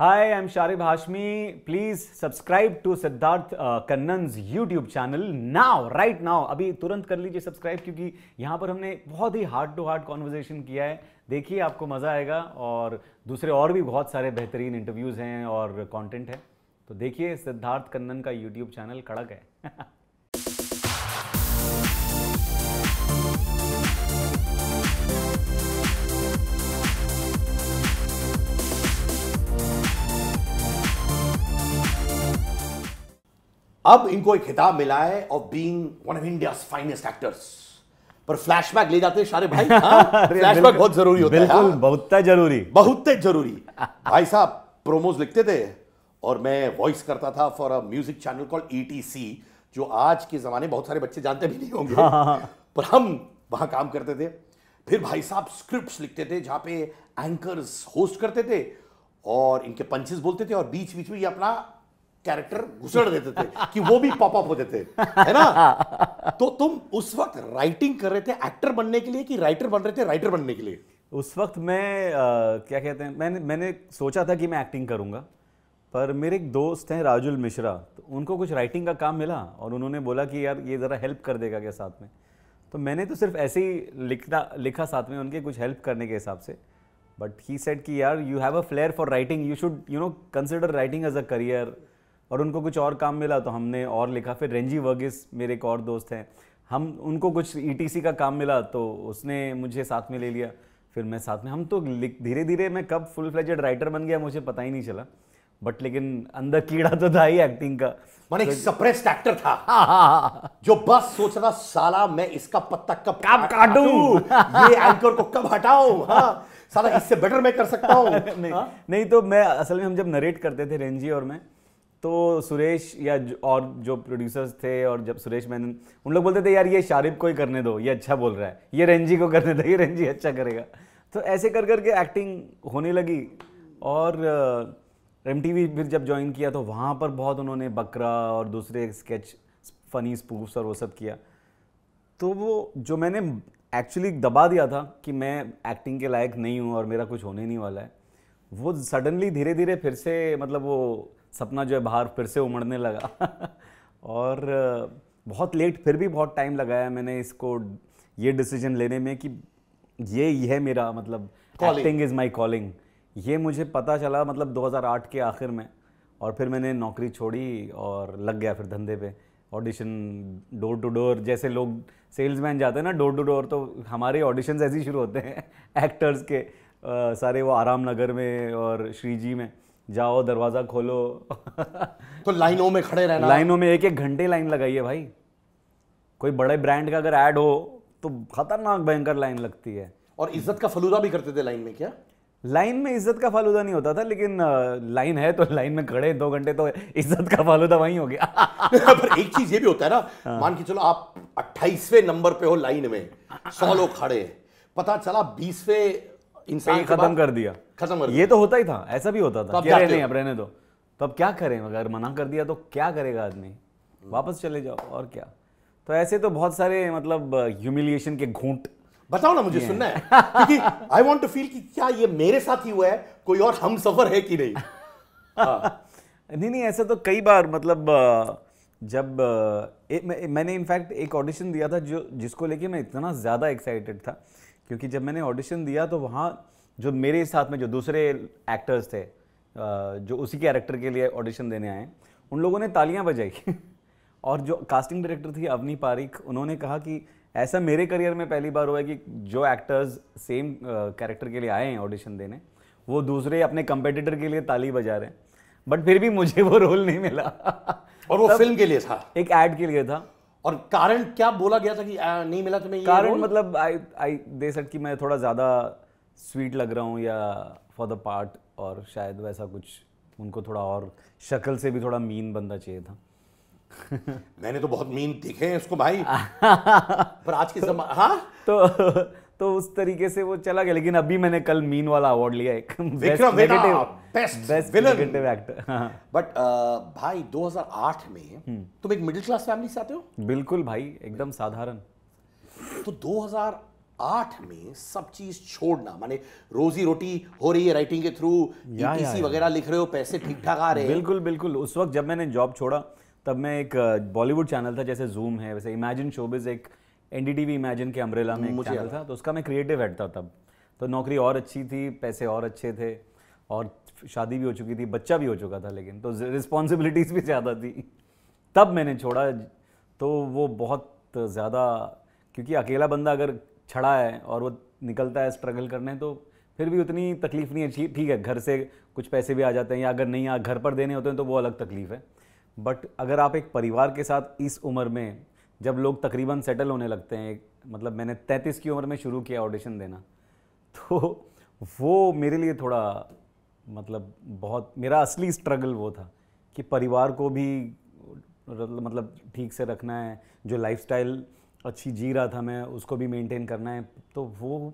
Hi I am Hashmi. Hashmi please subscribe to Siddharth Kannan's YouTube channel now right now अभी तुरंत कर लीजिए सब्सक्राइब क्योंकि यहाँ पर हमने बहुत ही हार्ड टू हार्ड कॉन्वर्जेशन किया है देखिए आपको मज़ा आएगा और दूसरे और भी बहुत सारे बेहतरीन इंटरव्यूज़ हैं और कंटेंट है तो देखिए सिद्धार्थ कन्नन का यूट्यूब चैनल कड़क है अब इनको एक खिताब मिला है of being one of India finest actors पर फ्लैशबैक ले जाते हैं सारे भाई फ्लैशबैक हाँ? बहुत जरूरी होता है बिल्कुल हाँ? बहुत जरूरी बहुत जरूरी भाई साहब प्रोमोज लिखते थे और मैं वॉइस करता था for a music channel call ETC जो आज के ज़माने बहुत सारे बच्चे जानते भी नहीं होंगे हाँ हाँ।, हाँ। पर हम वहां काम करते थे फिर भाई साहब स्क्रिप्ट लिखते थे जहां पे एंकर्स होस्ट करते थे और इनके पंचेस बोलते थे और बीच बीच में ये अपना कैरेक्टर घुसड़ देते थे कि वो भी पॉप अप हो जाते है ना तो तुम उस वक्त राइटिंग कर रहे थे एक्टर बनने के लिए कि राइटर बन रहे थे राइटर बनने के लिए उस वक्त मैं आ, क्या कहते हैं मैंने मैंने सोचा था कि मैं एक्टिंग करूंगा पर मेरे एक दोस्त हैं राजुल मिश्रा तो उनको कुछ राइटिंग का काम मिला और उन्होंने बोला कि यार ये ज़रा हेल्प कर देगा क्या साथ में तो मैंने तो सिर्फ ऐसे ही लिखना लिखा साथ में उनके कुछ हेल्प करने के हिसाब से बट ही सेट कि यार you have a flair for writing you should you know consider writing as a career और उनको कुछ और काम मिला तो हमने और लिखा फिर रेंजी वर्गिस मेरे एक और दोस्त हैं हम उनको कुछ ई e का काम मिला तो उसने मुझे साथ में ले लिया फिर मैं साथ में हम तो धीरे धीरे मैं कब फुल फ्लेजेड राइटर बन गया मुझे पता ही नहीं चला बट लेकिन अंदर कीड़ा तो था ही एक्टिंग का मैंने एक सप्रेस्ड तो- एक्टर था हाँ, हाँ, हाँ, जो बस सोच रहा साला मैं इसका पत्ता कब काम काटू ये एंकर को कब हटाऊं साला इससे बेटर मैं कर सकता हूँ नहीं, नहीं तो मैं असल में हम जब नरेट करते थे रेंजी और मैं तो सुरेश या जो, और जो प्रोड्यूसर्स थे और जब सुरेश मैंने उन लोग बोलते थे यार ये शारिब को ही करने दो ये अच्छा बोल रहा है ये रंजी को करने दो ये रंजी अच्छा करेगा तो ऐसे कर कर के एक्टिंग होने लगी और एम टी फिर जब ज्वाइन किया तो वहाँ पर बहुत उन्होंने बकरा और दूसरे स्केच फनी स्पूफ्स और वो सब किया तो वो जो मैंने एक्चुअली दबा दिया था कि मैं एक्टिंग के लायक नहीं हूँ और मेरा कुछ होने नहीं वाला है वो सडनली धीरे धीरे फिर से मतलब वो सपना जो है बाहर फिर से उमड़ने लगा और बहुत लेट फिर भी बहुत टाइम लगाया मैंने इसको ये डिसीजन लेने में कि ये ही है मेरा मतलब एक्टिंग इज़ माई कॉलिंग ये मुझे पता चला मतलब 2008 के आखिर में और फिर मैंने नौकरी छोड़ी और लग गया फिर धंधे पे ऑडिशन डोर टू डोर जैसे लोग सेल्समैन जाते हैं ना डोर टू डोर तो हमारे ऑडिशन ऐसे ही शुरू होते हैं एक्टर्स के आ, सारे वो आराम नगर में और श्रीजी में जाओ दरवाज़ा खोलो तो लाइनों में खड़े रहना लाइनों में एक एक घंटे लाइन लगाई है भाई कोई बड़े ब्रांड का अगर ऐड हो तो खतरनाक भयंकर लाइन लगती है और इज्जत का फलूदा भी करते थे लाइन में क्या लाइन में इज्जत का फालूदा नहीं होता था लेकिन लाइन है तो लाइन में खड़े दो घंटे तो इज्जत का फालूदा वहीं हो गया पर एक चीज ये भी होता है ना हाँ। मान के चलो आप अट्ठाईसवे नंबर पे हो लाइन में सौ लोग खड़े पता चला बीसवे इंसान खत्म कर दिया खत्म कर ये तो होता ही था ऐसा भी होता था तो नहीं अब रहने दो तो अब क्या करें अगर मना कर दिया तो क्या करेगा आदमी वापस चले जाओ और क्या तो ऐसे तो बहुत सारे मतलब ह्यूमिलिएशन के घूंट बताओ ना मुझे सुनना है क्योंकि आई वॉन्ट टू फील कि क्या ये मेरे साथ ही हुआ है कोई और हम सफर है कि नहीं हाँ। नहीं नहीं ऐसा तो कई बार मतलब जब ए, मैंने इनफैक्ट एक ऑडिशन दिया था जो जिसको लेके मैं इतना ज़्यादा एक्साइटेड था क्योंकि जब मैंने ऑडिशन दिया तो वहाँ जो मेरे साथ में जो दूसरे एक्टर्स थे जो उसी कैरेक्टर के लिए ऑडिशन देने आए उन लोगों ने तालियां बजाई और जो कास्टिंग डायरेक्टर थी अवनी पारिक उन्होंने कहा कि ऐसा मेरे करियर में पहली बार हुआ है कि जो एक्टर्स सेम कैरेक्टर के लिए आए हैं ऑडिशन देने वो दूसरे अपने कंपेटिटर के लिए ताली बजा रहे हैं बट फिर भी मुझे वो रोल नहीं मिला और वो फिल्म के लिए था एक एड के लिए था और कारण क्या बोला गया था कि आ, नहीं मिला तुम्हें कारण मतलब आई आई दे सट कि मैं थोड़ा ज़्यादा स्वीट लग रहा हूँ या फॉर द पार्ट और शायद वैसा कुछ उनको थोड़ा और शक्ल से भी थोड़ा मीन बनना चाहिए था मैंने तो बहुत मीन देखे हैं उसको भाई पर आज के तो समय हाँ तो तो उस तरीके से वो चला गया लेकिन अभी मैंने कल मीन वाला अवार्ड लिया एक बेस्ट नेगेटिव एक्टर बट भाई 2008 में हम्म। तुम एक मिडिल क्लास फैमिली से आते हो बिल्कुल भाई एकदम साधारण तो आठ में सब चीज छोड़ना माने रोजी रोटी हो रही है राइटिंग के थ्रू e वगैरह लिख रहे हो पैसे ठीक ठाक आ रहे हैं बिल्कुल बिल्कुल उस वक्त जब मैंने जॉब छोड़ा तब मैं एक बॉलीवुड चैनल था जैसे जूम है वैसे इमेजिन शोबिज एक एनडीटीवी इमेजिन के अम्ब्रेला में मुझे था तो उसका मैं क्रिएटिव हेड था तब तो नौकरी और अच्छी थी पैसे और अच्छे थे और शादी भी हो चुकी थी बच्चा भी हो चुका था लेकिन तो रिस्पॉन्सिबिलिटीज़ भी ज़्यादा थी तब मैंने छोड़ा तो वो बहुत ज़्यादा क्योंकि अकेला बंदा अगर छड़ा है और वो निकलता है स्ट्रगल करने तो फिर भी उतनी तकलीफ़ नहीं है ठीक है घर से कुछ पैसे भी आ जाते हैं या अगर नहीं आ घर पर देने होते हैं तो वो अलग तकलीफ़ है बट अगर आप एक परिवार के साथ इस उम्र में जब लोग तकरीबन सेटल होने लगते हैं मतलब मैंने तैंतीस की उम्र में शुरू किया ऑडिशन देना तो वो मेरे लिए थोड़ा मतलब बहुत मेरा असली स्ट्रगल वो था कि परिवार को भी मतलब ठीक से रखना है जो लाइफस्टाइल अच्छी जी रहा था मैं उसको भी मेंटेन करना है तो वो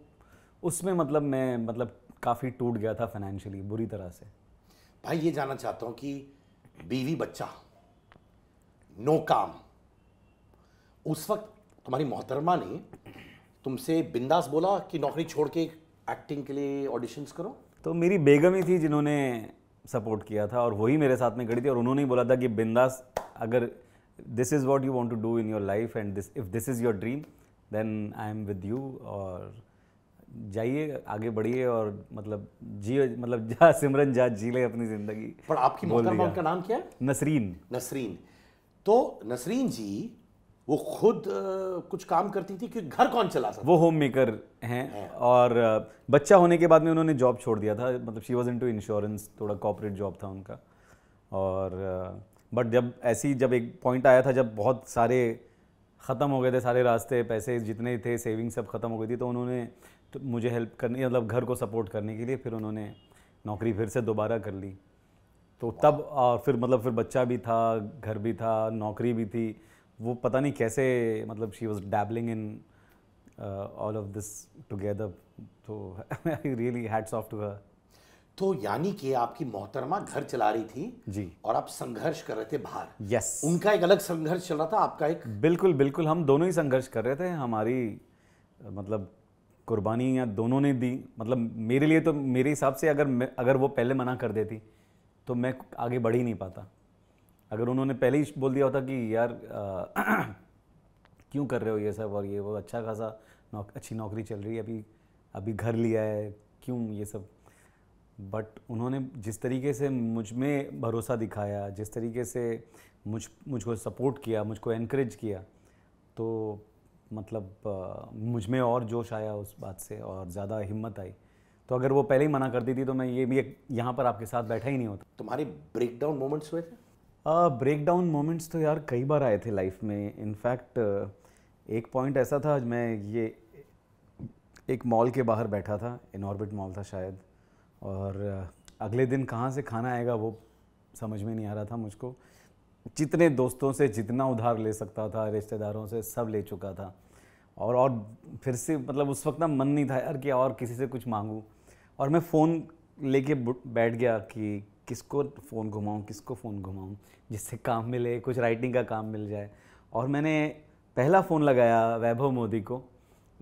उसमें मतलब मैं मतलब काफ़ी टूट गया था फाइनेंशियली बुरी तरह से भाई ये जानना चाहता हूँ कि बीवी बच्चा नो काम उस वक्त तुम्हारी मोहतरमा ने तुमसे बिंदास बोला कि नौकरी छोड़ के एक्टिंग के लिए ऑडिशंस करो तो मेरी बेगम ही थी जिन्होंने सपोर्ट किया था और वही मेरे साथ में खड़ी थी और उन्होंने ही बोला था कि बिंदास अगर this is what you want to do in your life and this if this is your dream then I am with you और जाइए आगे बढ़िए और मतलब जी मतलब जा सिमरन जा जी ले अपनी ज़िंदगी पर आपकी मोहतरमा उनका नाम क्या है नसरीन नसरीन तो नसरीन जी वो खुद आ, कुछ काम करती थी कि घर कौन चला सकता वो होम मेकर हैं है। हाँ। और बच्चा होने के बाद में उन्होंने जॉब छोड़ दिया था मतलब she was into insurance थोड़ा कॉपरेट जॉब था उनका और बट जब ऐसी जब एक पॉइंट आया था जब बहुत सारे ख़त्म हो गए थे सारे रास्ते पैसे जितने थे सेविंग सब ख़त्म हो गई थी तो उन्होंने तो मुझे हेल्प करने मतलब घर को सपोर्ट करने के लिए फिर उन्होंने नौकरी फिर से दोबारा कर ली तो तब और फिर मतलब फिर बच्चा भी था घर भी था नौकरी भी थी वो पता नहीं कैसे मतलब she was dabbling in all of this together तो I really hats off to her तो यानी कि आपकी मोहतरमा घर चला रही थी जी और आप संघर्ष कर रहे थे बाहर यस उनका एक अलग संघर्ष चल रहा था आपका एक बिल्कुल बिल्कुल हम दोनों ही संघर्ष कर रहे थे हमारी मतलब कुर्बानी या दोनों ने दी मतलब मेरे लिए तो मेरे हिसाब से अगर अगर वो पहले मना कर देती तो मैं आगे बढ़ ही नहीं पाता अगर उन्होंने पहले ही बोल दिया होता कि यार क्यों कर रहे हो ये सब और ये वो अच्छा खासा नौक, अच्छी नौकरी चल रही है अभी अभी घर लिया है क्यों ये सब बट उन्होंने जिस तरीके से मुझ में भरोसा दिखाया जिस तरीके से मुझ मुझको सपोर्ट किया मुझको इनक्रेज किया तो मतलब मुझ में और जोश आया उस बात से और ज़्यादा हिम्मत आई तो अगर वो पहले ही मना करती थी तो मैं ये भी यहाँ पर आपके साथ बैठा ही नहीं होता तुम्हारे ब्रेकडाउन मोमेंट्स हुए थे ब्रेक डाउन मोमेंट्स तो यार कई बार आए थे लाइफ में इनफैक्ट एक पॉइंट ऐसा था मैं ये एक मॉल के बाहर बैठा था इनऑर्बिट मॉल था शायद और अगले दिन कहाँ से खाना आएगा वो समझ में नहीं आ रहा था मुझको जितने दोस्तों से जितना उधार ले सकता था रिश्तेदारों से सब ले चुका था और और फिर से मतलब उस वक्त ना मन नहीं था यार कि और किसी से कुछ मांगूँ और मैं फ़ोन लेके बैठ गया कि किसको फ़ोन घुमाऊँ किसको फ़ोन घुमाऊँ जिससे काम मिले कुछ राइटिंग का काम मिल जाए और मैंने पहला फ़ोन लगाया वैभव मोदी को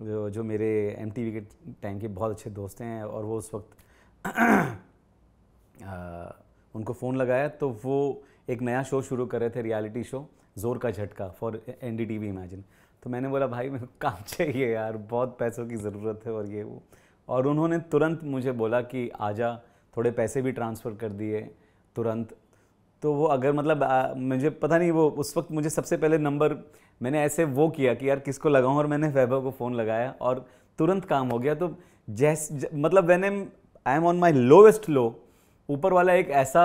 जो जो मेरे एम के टाइम के बहुत अच्छे दोस्त हैं और वो उस वक्त उनको फ़ोन लगाया तो वो एक नया शो शुरू कर रहे थे reality show Zor Ka Jhatka for N D T V Imagine तो मैंने बोला भाई मेरे को काम चाहिए यार बहुत पैसों की ज़रूरत है और ये वो और उन्होंने तुरंत मुझे बोला कि आजा थोड़े पैसे भी ट्रांसफ़र कर दिए तुरंत तो वो अगर मतलब आ, मुझे पता नहीं वो उस वक्त मुझे सबसे पहले नंबर मैंने ऐसे वो किया कि यार किसको लगाऊं और मैंने वैभव को फ़ोन लगाया और तुरंत काम हो गया तो जैस ज, मतलब मैंने I am on my lowest low ऊपर वाला एक ऐसा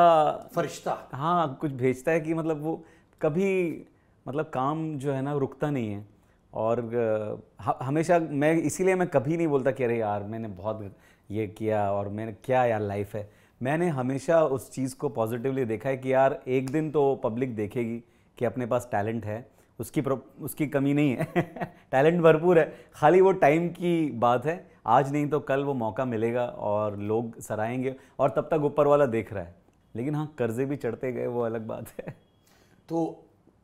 फरिश्ता हाँ कुछ भेजता है कि मतलब वो कभी मतलब काम जो है ना रुकता नहीं है और हमेशा मैं इसीलिए मैं कभी नहीं बोलता कि अरे यार मैंने बहुत ये किया और मैंने क्या यार लाइफ है मैंने हमेशा उस चीज़ को पॉजिटिवली देखा है कि यार एक दिन तो पब्लिक देखेगी कि अपने पास टैलेंट है उसकी उसकी कमी नहीं है टैलेंट भरपूर है खाली वो टाइम की बात है आज नहीं तो कल वो मौका मिलेगा और लोग सराएंगे और तब तक ऊपर वाला देख रहा है लेकिन हाँ कर्जे भी चढ़ते गए वो अलग बात है तो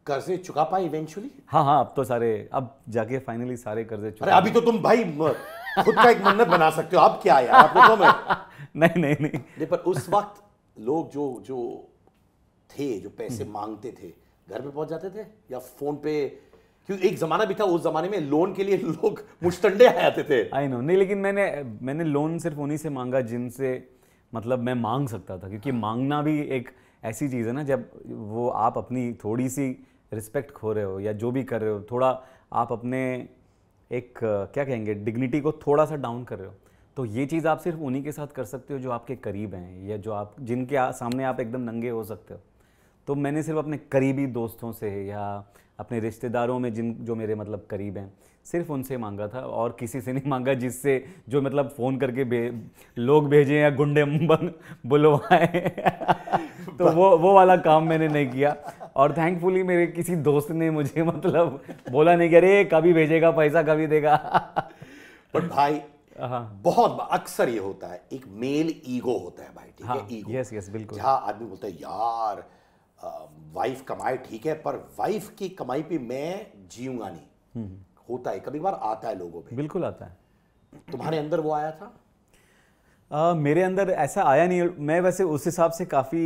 कर्जे चुका पाए इवेंचुअली हाँ हाँ अब तो सारे अब जाके फाइनली सारे कर्जे चुका अरे अभी तो तुम भाई खुद का एक मन्नत बना सकते हो अब क्या यार तो मैं नहीं नहीं नहीं नहीं पर उस वक्त लोग जो जो थे जो पैसे मांगते थे घर पे पहुंच जाते थे या फोन पे क्योंकि एक जमाना भी था उस जमाने में लोन के लिए लोग मुश्तंडे आ जाते थे आई नो नहीं लेकिन मैंने मैंने लोन सिर्फ उन्हीं से मांगा जिनसे मतलब मैं मांग सकता था क्योंकि मांगना भी एक ऐसी चीज़ है ना जब वो आप अपनी थोड़ी सी रिस्पेक्ट खो रहे हो या जो भी कर रहे हो थोड़ा आप अपने एक क्या कहेंगे डिग्निटी को थोड़ा सा डाउन कर रहे हो तो ये चीज़ आप सिर्फ उन्हीं के साथ कर सकते हो जो आपके करीब हैं या जो आप जिनके सामने आप एकदम नंगे हो सकते हो तो मैंने सिर्फ अपने करीबी दोस्तों से या अपने रिश्तेदारों में जिन जो मेरे मतलब करीब हैं सिर्फ उनसे मांगा था और किसी से नहीं मांगा जिससे जो मतलब फ़ोन करके भे, लोग भेजें या गुंडे बुलवाएं तो वो वो वाला काम मैंने नहीं किया और थैंकफुली मेरे किसी दोस्त ने मुझे मतलब बोला नहीं कि अरे कभी भेजेगा पैसा कभी देगा बट भाई हाँ। बहुत अक्सर ये होता है एक मेल ईगो होता है भाई ठीक है हाँ, ईगो यस यस बिल्कुल आदमी बोलता है यार वाइफ कमाए ठीक है पर वाइफ की कमाई पे मैं जीऊँगा नहीं हम्म। होता है कभी बार आता है लोगों पे बिल्कुल आता है तुम्हारे अंदर वो आया था आ, मेरे अंदर ऐसा आया नहीं मैं वैसे उस हिसाब से काफ़ी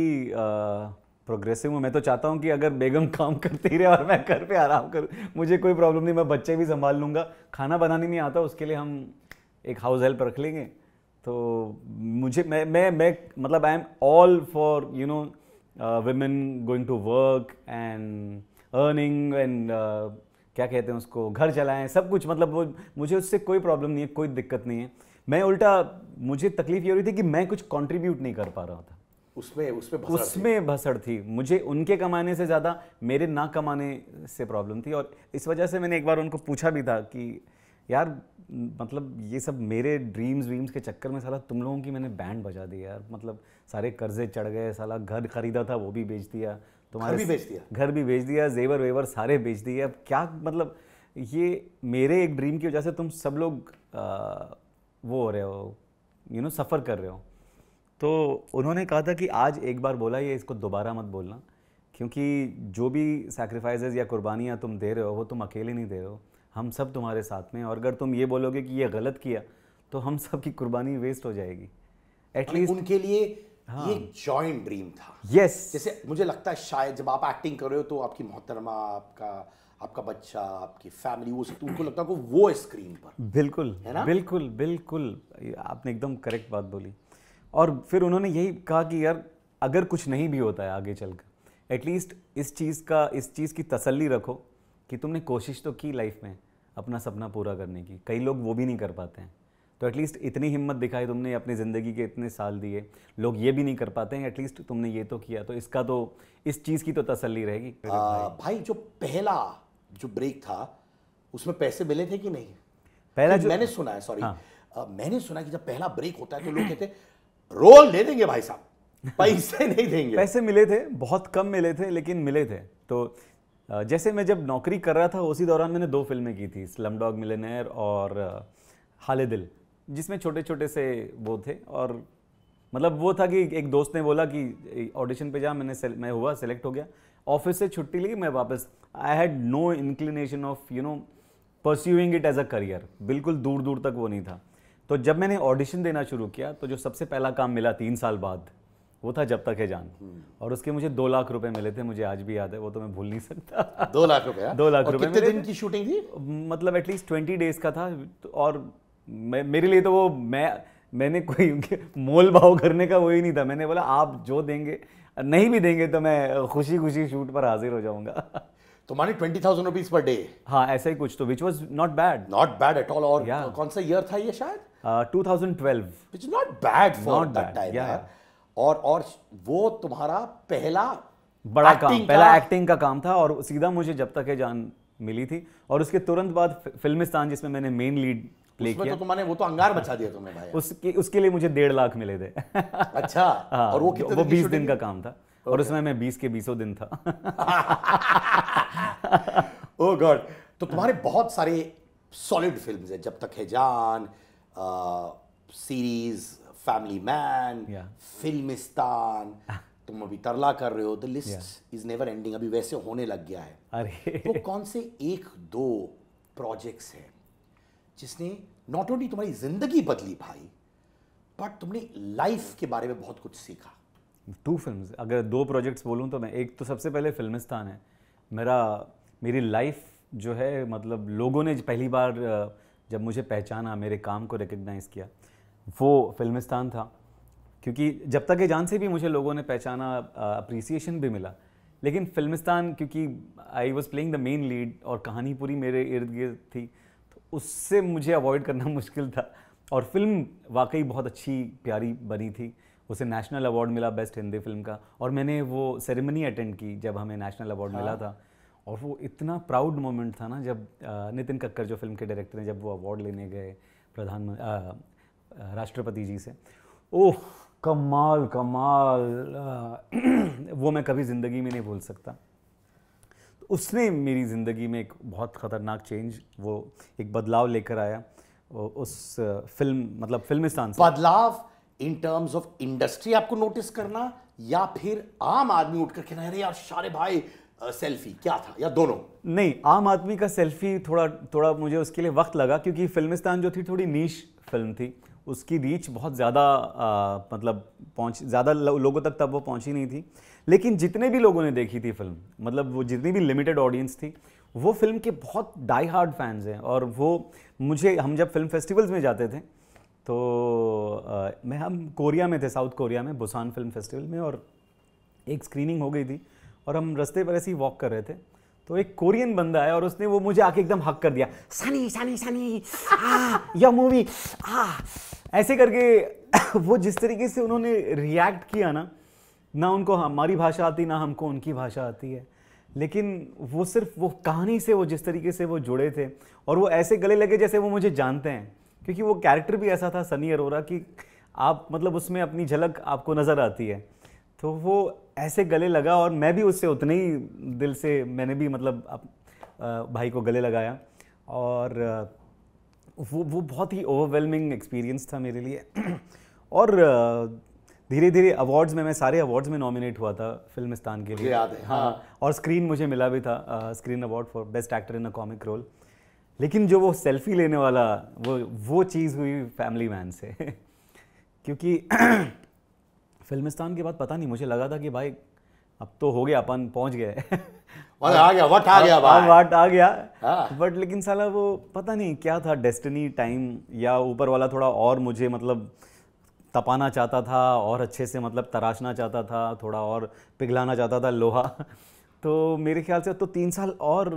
प्रोग्रेसिव हूँ मैं तो चाहता हूँ कि अगर बेगम काम करती रहे और मैं घर पे आराम करूँ मुझे कोई प्रॉब्लम नहीं मैं बच्चे भी संभाल लूँगा खाना बनाने नहीं आता उसके लिए हम एक हाउस हेल्प रख लेंगे तो मुझे मैं मैं मैं मतलब I am all for you know uh, women going to work and earning and uh, क्या कहते हैं उसको घर चलाएं सब कुछ मतलब वो मुझे उससे कोई प्रॉब्लम नहीं है कोई दिक्कत नहीं है मैं उल्टा मुझे तकलीफ ये हो रही थी कि मैं कुछ कंट्रीब्यूट नहीं कर पा रहा था उसमें उसमें भसड़ उसमें भसड़ थी मुझे उनके कमाने से ज़्यादा मेरे ना कमाने से प्रॉब्लम थी और इस वजह से मैंने एक बार उनको पूछा भी था कि यार मतलब ये सब मेरे ड्रीम्स वीम्स के चक्कर में साला तुम लोगों की मैंने बैंड बजा दी यार मतलब सारे कर्जे चढ़ गए साला घर खरीदा था वो भी बेच दिया तुम्हारे घर भी बेच दिया घर भी बेच दिया जेवर वेवर सारे बेच दिए अब क्या मतलब ये मेरे एक ड्रीम की वजह से तुम सब लोग आ, वो हो रहे हो यू नो सफ़र कर रहे हो तो उन्होंने कहा था कि आज एक बार बोला ये इसको दोबारा मत बोलना क्योंकि जो भी सैक्रिफाइसेस या कुर्बानियाँ तुम दे रहे हो वो तुम अकेले नहीं दे रहे हो हम सब तुम्हारे साथ में और अगर तुम ये बोलोगे कि ये गलत किया तो हम सब की कुर्बानी वेस्ट हो जाएगी एटलीस्ट मतलब उनके लिए हाँ। ये जॉइंट ड्रीम था यस जैसे मुझे लगता है शायद जब आप एक्टिंग कर रहे हो तो आपकी मोहतरमा आपका आपका बच्चा आपकी फैमिली वो सब तो उनको लगता है वो स्क्रीन पर बिल्कुल है ना बिल्कुल बिल्कुल आपने एकदम करेक्ट बात बोली और फिर उन्होंने यही कहा कि यार अगर कुछ नहीं भी होता है आगे चल कर एटलीस्ट इस चीज़ का इस चीज़ की तसल्ली रखो कि तुमने कोशिश तो की लाइफ में अपना सपना पूरा करने की कई लोग वो भी नहीं कर पाते हैं तो एटलीस्ट इतनी हिम्मत दिखाई तुमने अपनी ज़िंदगी के इतने साल दिए लोग ये भी नहीं कर पाते हैं एटलीस्ट तुमने ये तो किया तो इसका तो इस चीज़ की तो तसल्ली रहेगी भाई।, भाई जो पहला जो ब्रेक था उसमें पैसे मिले थे कि नहीं पहला जो मैंने सुना है सॉरी हाँ। मैंने सुना कि जब पहला ब्रेक होता है तो लोग कहते रोल दे देंगे भाई साहब पैसे नहीं देंगे पैसे मिले थे बहुत कम मिले थे लेकिन मिले थे तो जैसे मैं जब नौकरी कर रहा था उसी दौरान मैंने दो फिल्में की थी स्लम डॉग मिलेनर और हाले दिल जिसमें छोटे छोटे से वो थे और मतलब वो था कि एक दोस्त ने बोला कि ऑडिशन पे जा मैंने मैं हुआ सेलेक्ट हो गया ऑफिस से छुट्टी ली मैं वापस आई had no inclination of you know pursuing it as a career बिल्कुल दूर दूर तक वो नहीं था तो जब मैंने ऑडिशन देना शुरू किया तो जो सबसे पहला काम मिला तीन साल बाद वो था जब तक है जान हम्म। और उसके मुझे दो लाख रुपए मिले थे मुझे आज भी याद है वो तो मैं भूल नहीं सकता दो लाख रुपए हाँ? दो लाख रुपए कितने दिन की शूटिंग थी मतलब एटलीस्ट ट्वेंटी डेज का था तो और मेरे लिए तो वो मैं मैंने कोई मोल भाव करने का वो ही नहीं था मैंने बोला आप जो देंगे नहीं भी देंगे तो मैं खुशी खुशी शूट पर हाजिर हो जाऊंगा तो माने twenty thousand rupees per day हाँ ऐसा ही कुछ तो which was not bad not bad at all और कौन सा ईयर था ये शायद two thousand twelve which not bad for that time और और वो तुम्हारा पहला बड़ा काम पहला एक्टिंग का काम था और सीधा मुझे जब तक है जान मिली थी और उसके तुरंत बाद फिल्मिस्तान जिसमें मैंने मेन लीड प्ले किया तो तुम्हारे वो तो अंगार बचा दिया तुमने भाई उसके उसके लिए मुझे डेढ़ लाख मिले थे अच्छा हाँ, और वो कितने वो बीस दिन का काम था और उसमें मैं बीस के बीसों दिन था ओ गॉड oh तो तुम्हारे बहुत सारे सॉलिड फिल्म्स हैं जब तक है जान सीरीज फैमिली मैन फिल्मिस्तान तुम अभी तरला कर रहे हो the list is never ending अभी वैसे होने लग गया है अरे तो कौन से एक दो प्रोजेक्ट्स हैं जिसने नॉट ओनली तुम्हारी जिंदगी बदली भाई बट तुमने लाइफ के बारे में बहुत कुछ सीखा टू फिल्म अगर दो प्रोजेक्ट्स बोलूँ तो मैं एक तो सबसे पहले फिल्मिस्तान है मेरा मेरी लाइफ जो है मतलब लोगों ने पहली बार जब मुझे पहचाना मेरे काम को रिकग्नाइज़ किया वो फिल्मिस्तान था क्योंकि जब तक ये जान से भी मुझे लोगों ने पहचाना अप्रिसिएशन भी मिला लेकिन फिल्मिस्तान क्योंकि I was playing the main lead और कहानी पूरी मेरे इर्द गिर्द थी तो उससे मुझे अवॉइड करना मुश्किल था और फिल्म वाकई बहुत अच्छी प्यारी बनी थी उसे नेशनल अवार्ड मिला बेस्ट हिंदी फिल्म का और मैंने वो सेरेमनी अटेंड की जब हमें नेशनल अवार्ड हाँ। मिला था और वो इतना प्राउड मोमेंट था ना जब नितिन कक्कर जो फिल्म के डायरेक्टर हैं जब वो अवार्ड लेने गए प्रधानमंत्री राष्ट्रपति जी से ओह कमाल कमाल वो मैं कभी ज़िंदगी में नहीं बोल सकता तो उसने मेरी ज़िंदगी में एक बहुत ख़तरनाक चेंज वो एक बदलाव लेकर आया उस फिल्म मतलब फिल्मिस्तान से बदलाव इन टर्म्स ऑफ इंडस्ट्री आपको नोटिस करना या फिर आम आदमी उठ कर कहना अरे यार सारे भाई सेल्फी क्या था या दोनों नहीं आम आदमी का सेल्फी थोड़ा थोड़ा मुझे उसके लिए वक्त लगा क्योंकि फिल्मिस्तान जो थी थोड़ी नीच फिल्म थी उसकी रीच बहुत ज़्यादा मतलब पहुँच ज़्यादा लो, लोगों तक तब वो पहुँची नहीं थी लेकिन जितने भी लोगों ने देखी थी फिल्म मतलब वो जितनी भी लिमिटेड ऑडियंस थी वो फिल्म के बहुत डाई हार्ड फैंस हैं और वो मुझे हम जब फिल्म फेस्टिवल्स में जाते थे तो आ, मैं हम कोरिया में थे साउथ कोरिया में बुसान फिल्म फेस्टिवल में और एक स्क्रीनिंग हो गई थी और हम रस्ते पर ऐसे ही वॉक कर रहे थे तो एक कोरियन बंदा है और उसने वो मुझे आके एकदम हक कर दिया सनी सनी सनी योर मूवी आ ऐसे करके वो जिस तरीके से उन्होंने रिएक्ट किया ना ना उनको हमारी भाषा आती ना हमको उनकी भाषा आती है लेकिन वो सिर्फ वो कहानी से वो जिस तरीके से वो जुड़े थे और वो ऐसे गले लगे जैसे वो मुझे जानते हैं क्योंकि वो कैरेक्टर भी ऐसा था सनी अरोरा कि आप मतलब उसमें अपनी झलक आपको नज़र आती है तो वो ऐसे गले लगा और मैं भी उससे उतने ही दिल से मैंने भी मतलब भाई को गले लगाया और वो वो बहुत ही ओवरवेलमिंग एक्सपीरियंस था मेरे लिए और धीरे धीरे अवार्ड्स में मैं सारे अवार्ड्स में नॉमिनेट हुआ था फिल्मिस्तान के लिए याद है हाँ, हाँ और स्क्रीन मुझे मिला भी था screen award for best actor in a comic role लेकिन जो वो सेल्फी लेने वाला वो वो चीज़ हुई फैमिली मैन से क्योंकि फिल्मिस्तान के बाद पता नहीं मुझे लगा था कि भाई अब तो हो गया अपन पहुंच गए और आ गया वट आ गया भाई वट आ गया बट हाँ। लेकिन साला वो पता नहीं क्या था डेस्टिनी टाइम या ऊपर वाला थोड़ा और मुझे मतलब तपाना चाहता था और अच्छे से मतलब तराशना चाहता था थोड़ा और पिघलाना चाहता था लोहा तो मेरे ख्याल से तो तीन साल और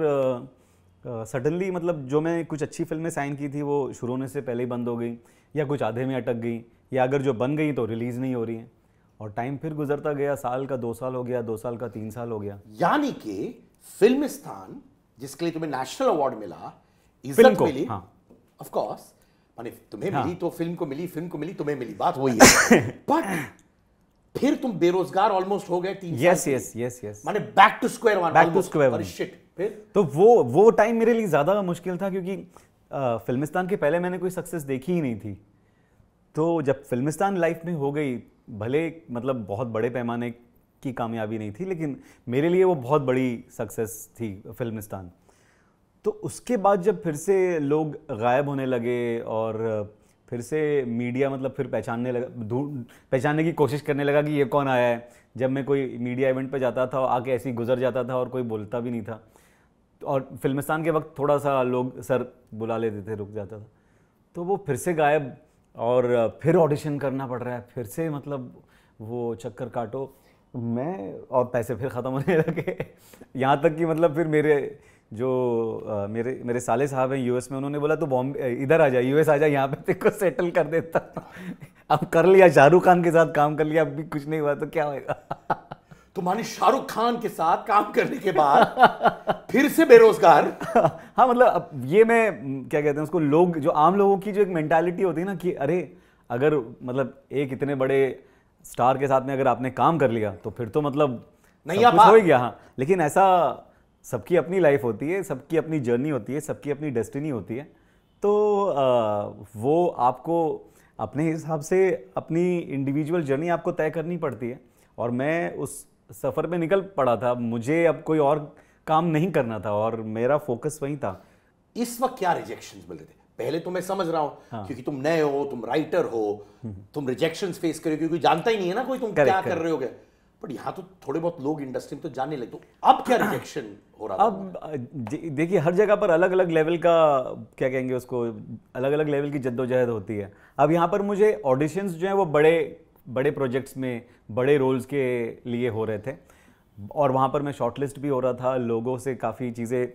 सडनली uh, मतलब जो मैं कुछ अच्छी फिल्में साइन की थी वो शुरू होने से पहले ही बंद हो गई या कुछ आधे में अटक गई या अगर जो बन गई तो रिलीज़ नहीं हो रही हैं और टाइम फिर गुजरता गया साल का दो साल हो गया दो साल का तीन साल हो गया यानी कि फिल्म स्थान जिसके लिए तुम्हें नेशनल अवार्ड मिला इज्जत मिली ऑफ हाँ। कोर्स माने तुम्हें हाँ. मिली तो फिल्म को मिली फिल्म को मिली तुम्हें मिली बात वही है बट फिर तुम बेरोजगार ऑलमोस्ट हो गए तीन यस यस यस यस माने back to square one back to square one shit फिर तो वो वो टाइम मेरे लिए ज्यादा मुश्किल था क्योंकि फिल्मिस्तान के पहले मैंने कोई सक्सेस देखी ही नहीं थी तो जब फिल्मिस्तान लाइफ में हो गई भले मतलब बहुत बड़े पैमाने की कामयाबी नहीं थी लेकिन मेरे लिए वो बहुत बड़ी सक्सेस थी फिल्मिस्तान तो उसके बाद जब फिर से लोग गायब होने लगे और फिर से मीडिया मतलब फिर पहचानने लगा ढूंढ पहचानने की कोशिश करने लगा कि ये कौन आया है जब मैं कोई मीडिया इवेंट पर जाता था आके ऐसे ही गुजर जाता था और कोई बोलता भी नहीं था और फिल्मिस्तान के वक्त थोड़ा सा लोग सर बुला लेते थे रुक जाता था तो वो फिर से गायब और फिर ऑडिशन करना पड़ रहा है फिर से मतलब वो चक्कर काटो मैं और पैसे फिर ख़त्म होने लगे यहाँ तक कि मतलब फिर मेरे जो आ, मेरे मेरे साले साहब हैं यूएस में उन्होंने बोला तो बॉम्बे इधर आ जा यूएस आ जा यहाँ पे तेरे को सेटल कर देता अब कर लिया शाहरुख खान के साथ काम कर लिया अब भी कुछ नहीं हुआ तो क्या होएगा तुम्हारी तो शाहरुख खान के साथ काम करने के बाद फिर से बेरोजगार हाँ मतलब ये मैं क्या कहते हैं उसको लोग जो आम लोगों की जो एक मेंटालिटी होती है ना कि अरे अगर मतलब एक इतने बड़े स्टार के साथ में अगर आपने काम कर लिया तो फिर तो मतलब नहीं आप हो गया हाँ लेकिन ऐसा सबकी अपनी लाइफ होती है सबकी अपनी जर्नी होती है सबकी अपनी डेस्टिनी होती है तो आ, वो आपको अपने हिसाब से अपनी इंडिविजुअल जर्नी आपको तय करनी पड़ती है और मैं उस सफ़र में निकल पड़ा था मुझे अब कोई और काम नहीं करना था और मेरा फोकस वहीं था इस वक्त क्या रिजेक्शन मिल रहे थे पहले तो मैं समझ रहा हूँ हाँ. क्योंकि तुम नए हो तुम राइटर हो हम्म। तुम रिजेक्शन फेस करे क्योंकि जानता ही नहीं है ना कोई तुम correct, क्या correct. कर रहे हो गए बट यहाँ तो थोड़े बहुत लोग इंडस्ट्री में तो जाने लगे तो अब क्या रिजेक्शन हो रहा अब देखिए हर जगह पर अलग अलग लेवल का क्या कहेंगे उसको अलग अलग लेवल की जद्दोजहद होती है अब यहाँ पर मुझे ऑडिशंस जो है वो बड़े बड़े प्रोजेक्ट्स में बड़े रोल्स के लिए हो रहे थे और वहाँ पर मैं शॉर्टलिस्ट भी हो रहा था लोगों से काफ़ी चीज़ें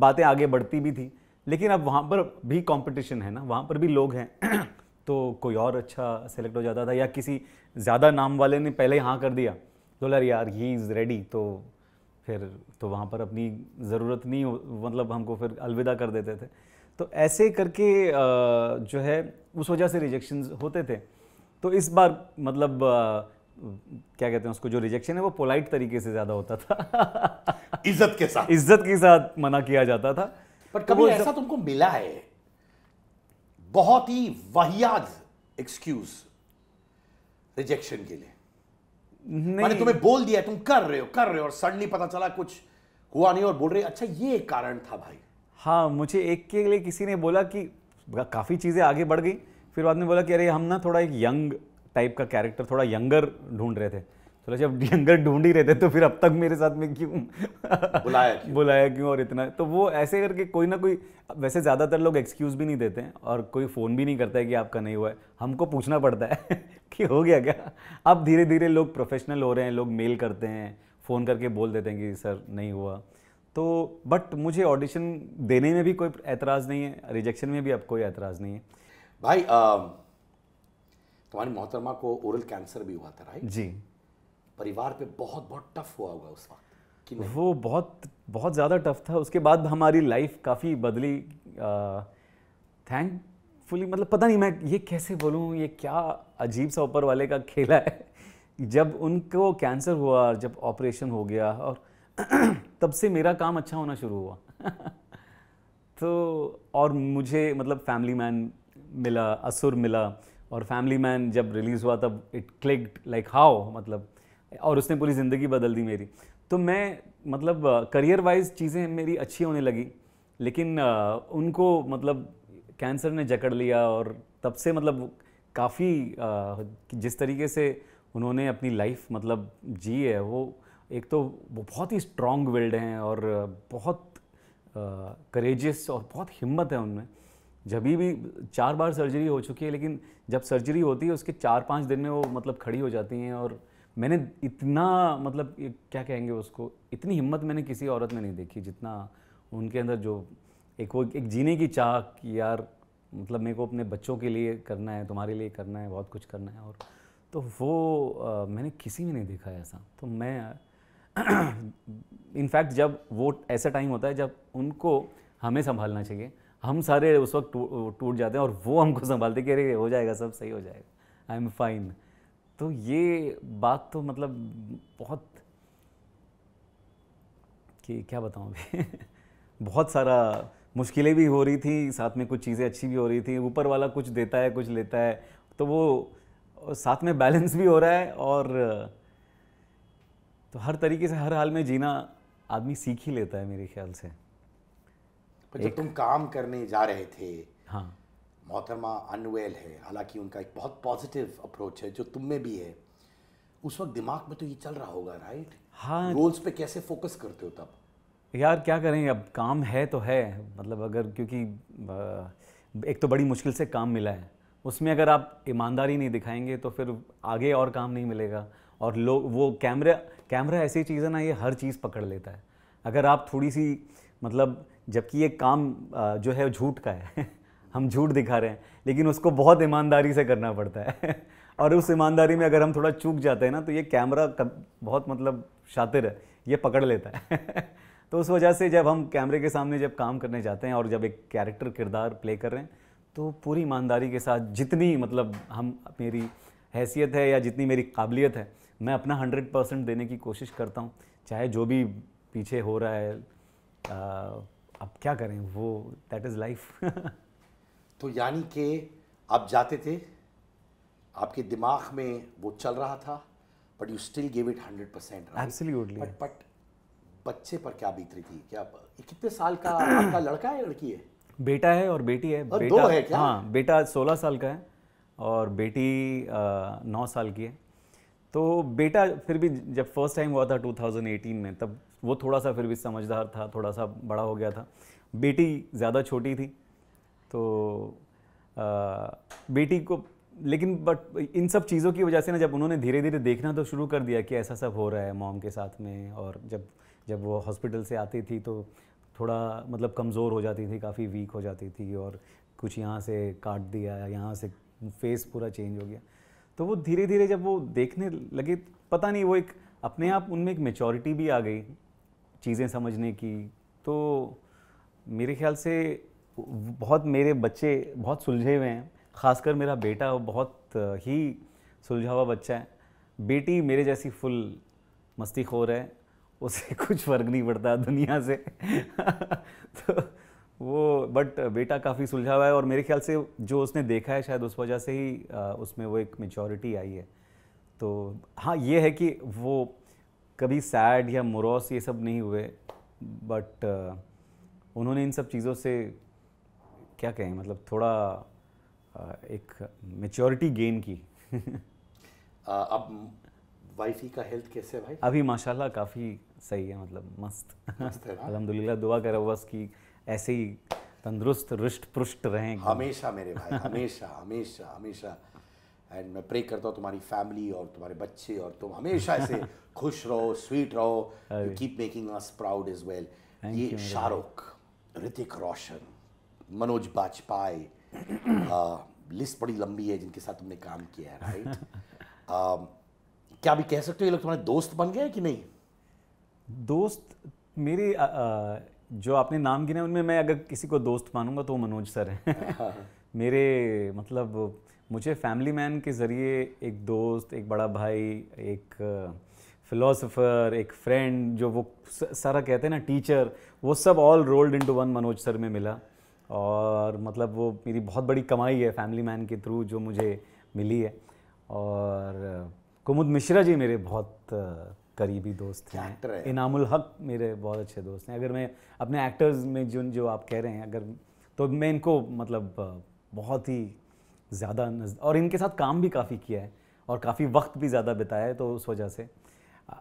बातें आगे बढ़ती भी थी लेकिन अब वहाँ पर भी कंपटीशन है ना वहाँ पर भी लोग हैं तो कोई और अच्छा सेलेक्ट हो जाता था या किसी ज़्यादा नाम वाले ने पहले हाँ कर दिया तो बोला यार ही इज़ रेडी तो फिर तो वहाँ पर अपनी ज़रूरत नहीं मतलब हमको फिर अलविदा कर देते थे तो ऐसे करके जो है उस वजह से रिजेक्शन होते थे तो इस बार मतलब क्या कहते हैं उसको जो रिजेक्शन है वो पोलाइट तरीके से ज़्यादा होता था इज्जत के साथ इज्जत के साथ मना किया जाता था पर तो कभी तो ऐसा तुमको मिला है बहुत ही वाहियाद एक्सक्यूज रिजेक्शन के लिए मैंने तुम्हें बोल दिया तुम कर रहे हो कर रहे हो और सडनली पता चला कुछ हुआ नहीं और बोल रहे अच्छा ये कारण था भाई हाँ मुझे एक के लिए किसी ने बोला कि काफ़ी चीज़ें आगे बढ़ गई फिर बाद में बोला कि अरे हम ना थोड़ा एक यंग टाइप का कैरेक्टर थोड़ा यंगर ढूंढ रहे थे तो जब यंगर ढूंढ ही रहे थे तो फिर अब तक मेरे साथ में क्यों बुलाया क्यों बुलाया क्यों और इतना तो वो ऐसे करके कोई ना कोई वैसे ज़्यादातर लोग एक्सक्यूज़ भी नहीं देते हैं और कोई फ़ोन भी नहीं करता है कि आपका नहीं हुआ है हमको पूछना पड़ता है कि हो गया क्या अब धीरे धीरे लोग प्रोफेशनल हो रहे हैं लोग मेल करते हैं फ़ोन करके बोल देते हैं कि सर नहीं हुआ तो बट मुझे ऑडिशन देने में भी कोई एतराज़ नहीं है रिजेक्शन में भी अब कोई एतराज़ नहीं है भाई तुम्हारी मोहतरमा को ओरल कैंसर भी हुआ था राइट जी परिवार पे बहुत बहुत टफ हुआ होगा उस वक्त कि वो बहुत बहुत ज़्यादा टफ था उसके बाद हमारी लाइफ काफ़ी बदली थैंकफुली मतलब पता नहीं मैं ये कैसे बोलूँ ये क्या अजीब सा ऊपर वाले का खेला है जब उनको कैंसर हुआ जब ऑपरेशन हो गया और तब से मेरा काम अच्छा होना शुरू हुआ तो और मुझे मतलब फैमिली मैन मिला असुर मिला और फैमिली मैन जब रिलीज़ हुआ तब इट क्लिक्ड लाइक हाउ मतलब और उसने पूरी ज़िंदगी बदल दी मेरी तो मैं मतलब करियर वाइज चीज़ें मेरी अच्छी होने लगी लेकिन उनको मतलब कैंसर ने जकड़ लिया और तब से मतलब काफ़ी जिस तरीके से उन्होंने अपनी लाइफ मतलब जी है वो एक तो वो बहुत ही स्ट्रॉन्ग विल्ड हैं और बहुत करेजियस और बहुत हिम्मत है उनमें जब भी चार बार सर्जरी हो चुकी है लेकिन जब सर्जरी होती है उसके चार पाँच दिन में वो मतलब खड़ी हो जाती हैं और मैंने इतना मतलब क्या कहेंगे उसको इतनी हिम्मत मैंने किसी औरत में नहीं देखी जितना उनके अंदर जो एक वो एक जीने की चाह कि यार मतलब मेरे को अपने बच्चों के लिए करना है तुम्हारे लिए करना है बहुत कुछ करना है और तो वो आ, मैंने किसी में नहीं देखा है ऐसा तो मैं इनफैक्ट जब वो ऐसा टाइम होता है जब उनको हमें संभालना चाहिए हम सारे उस वक्त टूट जाते हैं और वो हमको संभालते कि अरे हो जाएगा सब सही हो जाएगा आई एम फाइन तो ये बात तो मतलब बहुत कि क्या बताऊँ अभी बहुत सारा मुश्किलें भी हो रही थी साथ में कुछ चीज़ें अच्छी भी हो रही थी ऊपर वाला कुछ देता है कुछ लेता है तो वो साथ में बैलेंस भी हो रहा है और तो हर तरीके से हर हाल में जीना आदमी सीख ही लेता है मेरे ख्याल से पर जब तुम काम करने जा रहे थे हाँ मोहतरमा अनवेल है हालांकि उनका एक बहुत पॉजिटिव अप्रोच है जो तुम में भी है उस वक्त दिमाग में तो ये चल रहा होगा राइट हाँ रोल्स पे कैसे फोकस करते हो तब यार क्या करें अब काम है तो है मतलब अगर क्योंकि एक तो बड़ी मुश्किल से काम मिला है उसमें अगर आप ईमानदारी नहीं दिखाएंगे तो फिर आगे और काम नहीं मिलेगा और लोग वो कैमरा कैमरा ऐसी चीज़ है ना ये हर चीज़ पकड़ लेता है अगर आप थोड़ी सी मतलब जबकि ये काम जो है झूठ का है हम झूठ दिखा रहे हैं लेकिन उसको बहुत ईमानदारी से करना पड़ता है और उस ईमानदारी में अगर हम थोड़ा चूक जाते हैं ना तो ये कैमरा बहुत मतलब शातिर है ये पकड़ लेता है तो उस वजह से जब हम कैमरे के सामने जब काम करने जाते हैं और जब एक कैरेक्टर किरदार प्ले कर रहे हैं तो पूरी ईमानदारी के साथ जितनी मतलब हम मेरी हैसियत है या जितनी मेरी काबिलियत है मैं अपना हंड्रेड परसेंट देने की कोशिश करता हूँ चाहे जो भी पीछे हो रहा है आ, अब क्या करें वो दैट इज़ लाइफ तो यानी कि आप जाते थे आपके दिमाग में वो चल रहा था but you still give it hundred percent absolutely but but बच्चे पर क्या बीत रही थी क्या कितने साल का आपका लड़का है लड़की है बेटा है और बेटी है और बेटा दो है क्या हाँ बेटा सोलह साल का है और बेटी नौ साल की है तो बेटा फिर भी जब फर्स्ट टाइम हुआ था 2018 में तब वो थोड़ा सा फिर भी समझदार था थोड़ा सा बड़ा हो गया था बेटी ज़्यादा छोटी थी तो आ, बेटी को लेकिन बट इन सब चीज़ों की वजह से ना जब उन्होंने धीरे धीरे देखना तो शुरू कर दिया कि ऐसा सब हो रहा है मॉम के साथ में और जब जब वो हॉस्पिटल से आती थी तो थोड़ा मतलब कमज़ोर हो जाती थी काफ़ी वीक हो जाती थी और कुछ यहाँ से काट दिया यहाँ से फेस पूरा चेंज हो गया तो वो धीरे धीरे जब वो देखने लगे पता नहीं वो एक अपने आप उनमें एक मेचोरिटी भी आ गई चीज़ें समझने की तो मेरे ख्याल से बहुत मेरे बच्चे बहुत सुलझे हुए हैं ख़ासकर मेरा बेटा बहुत ही सुलझा हुआ बच्चा है बेटी मेरे जैसी फुल मस्ती खोर है उसे कुछ फ़र्क नहीं पड़ता दुनिया से तो वो बट बेटा काफ़ी सुलझा हुआ है और मेरे ख्याल से जो उसने देखा है शायद उस वजह से ही उसमें वो एक मेचोरिटी आई है तो हाँ ये है कि वो कभी सैड या मुरौस ये सब नहीं हुए बट uh, उन्होंने इन सब चीज़ों से क्या कहें मतलब थोड़ा uh, एक मेच्योरिटी गेन की अब वाइफी का हेल्थ कैसे भाई अभी माशाल्लाह काफ़ी सही है मतलब मस्त मस्त अलहमदिल्ला दुआ करो बस कि ऐसे ही तंदुरुस्त रुष्ट पुष्ट रहें हमेशा मेरे भाई हमेशा हमेशा हमेशा एंड मैं प्रे करता हूँ तुम्हारी फैमिली और तुम्हारे बच्चे और तुम हमेशा ऐसे खुश रहो स्वीट रहो keep making us proud is well ये शाहरुख ऋतिक रोशन मनोज बाजपाई लिस्ट बड़ी लंबी है जिनके साथ तुमने काम किया है राइट क्या अभी कह सकते हो ये लोग तुम्हारे दोस्त बन गए कि नहीं दोस्त मेरे जो आपने नाम गिने उनमें मैं अगर किसी को दोस्त मानूंगा तो वो मनोज सर हैं मेरे मतलब मुझे फैमिली मैन के ज़रिए एक दोस्त एक बड़ा भाई एक फिलोसोफर एक फ्रेंड जो वो सारा कहते हैं ना टीचर वो सब all rolled into one Manoj sir में मिला और मतलब वो मेरी बहुत बड़ी कमाई है फैमिली मैन के थ्रू जो मुझे मिली है और कुमुद मिश्रा जी मेरे बहुत करीबी दोस्त हैं इनामुल हक मेरे बहुत अच्छे दोस्त हैं अगर मैं अपने एक्टर्स में जिन जो आप कह रहे हैं अगर तो मैं इनको मतलब बहुत ही ज़्यादा और इनके साथ काम भी काफ़ी किया है और काफ़ी वक्त भी ज़्यादा बिताया है तो उस वजह से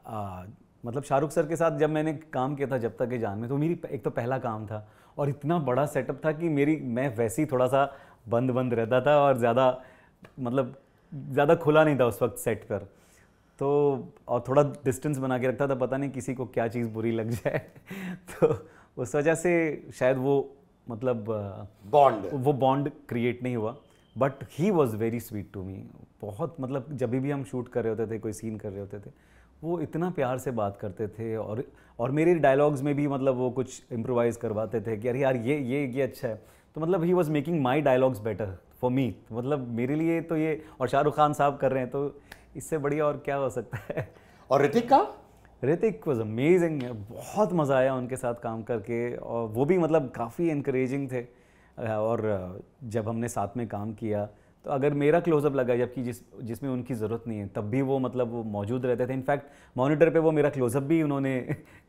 आ, मतलब शाहरुख सर के साथ जब मैंने काम किया था जब तक के जान में तो मेरी एक तो पहला काम था और इतना बड़ा सेटअप था कि मेरी मैं वैसे ही थोड़ा सा बंद बंद रहता था और ज़्यादा मतलब ज़्यादा खुला नहीं था उस वक्त सेट पर तो और थोड़ा डिस्टेंस बना के रखता था पता नहीं किसी को क्या चीज़ बुरी लग जाए तो उस वजह से शायद वो मतलब बॉन्ड वो बॉन्ड क्रिएट नहीं हुआ but he was very sweet to me बहुत मतलब जब भी हम शूट कर रहे होते थे कोई सीन कर रहे होते थे वो इतना प्यार से बात करते थे और और मेरे डायलॉग्स में भी मतलब वो कुछ इम्प्रोवाइज़ करवाते थे कि अरे यार ये ये ये अच्छा है तो मतलब he was making my dialogues better for me मतलब मेरे लिए तो ये और शाहरुख खान साहब कर रहे हैं तो इससे बढ़िया और क्या हो सकता है और ऋतिक का ऋतिक वॉज अमेजिंग बहुत मज़ा आया उनके साथ काम करके और वो भी मतलब काफ़ी इनक्रेजिंग थे और जब हमने साथ में काम किया तो अगर मेरा क्लोजअप लगा जबकि जिस जिसमें उनकी ज़रूरत नहीं है तब भी वो मतलब वो मौजूद रहते थे इनफैक्ट मॉनिटर पे वो मेरा क्लोजअप भी उन्होंने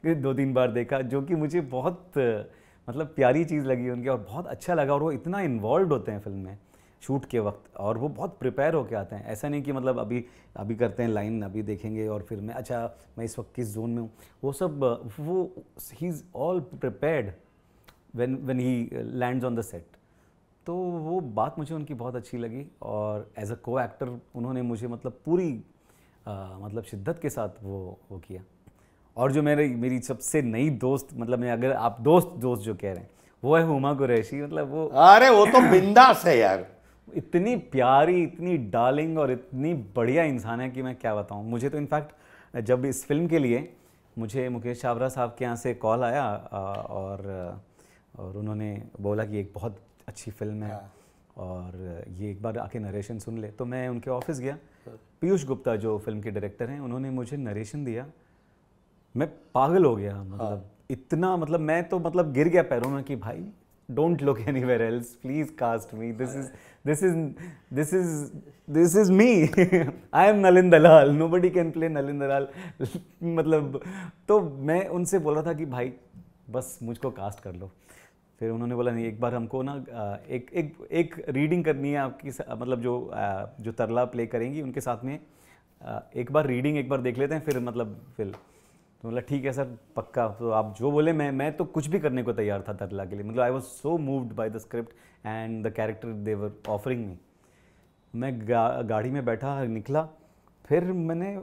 दो तीन बार देखा जो कि मुझे बहुत मतलब प्यारी चीज़ लगी उनकी और बहुत अच्छा लगा और वो इतना इन्वॉल्व होते हैं फिल्म में शूट के वक्त और वो बहुत प्रिपेयर होके आते हैं ऐसा नहीं कि मतलब अभी अभी करते हैं लाइन अभी देखेंगे और फिर मैं अच्छा मैं इस वक्त किस जोन में हूँ वो सब वो he is all prepared when when he lands on the set तो वो बात मुझे उनकी बहुत अच्छी लगी और एज अ को एक्टर उन्होंने मुझे मतलब पूरी आ, मतलब शिद्दत के साथ वो वो किया और जो मेरे मेरी सबसे नई दोस्त मतलब मैं अगर आप दोस्त दोस्त जो कह रहे हैं वो है हुमा कुरैशी मतलब वो अरे वो तो बिंदास है यार इतनी प्यारी इतनी डार्लिंग और इतनी बढ़िया इंसान है कि मैं क्या बताऊँ मुझे तो इनफैक्ट जब इस फिल्म के लिए मुझे मुकेश छावरा साहब के यहाँ से कॉल आया और और उन्होंने बोला कि एक बहुत अच्छी फिल्म है हाँ। और ये एक बार आके नरेशन सुन ले तो मैं उनके ऑफिस गया हाँ। पीयूष गुप्ता जो फिल्म के डायरेक्टर हैं उन्होंने मुझे नरेशन दिया मैं पागल हो गया हाँ। मतलब इतना मतलब मैं तो मतलब गिर गया पैरों में कि भाई don't look anywhere else please cast me this is this is this is this is me I am Nalin Dalal nobody can play Nalin Dalal मतलब तो मैं उनसे बोल रहा था कि भाई बस मुझको कास्ट कर लो फिर उन्होंने बोला नहीं एक बार हमको ना एक एक एक रीडिंग करनी है आपकी मतलब जो जो तरला प्ले करेंगी उनके साथ में एक बार रीडिंग एक बार देख लेते हैं फिर मतलब फिर तो बोला ठीक है सर पक्का तो आप जो बोले मैं मैं तो कुछ भी करने को तैयार था तरला के लिए मतलब I was so moved by the script and the character they're offering me मैं गा, गाड़ी में बैठा निकला फिर मैंने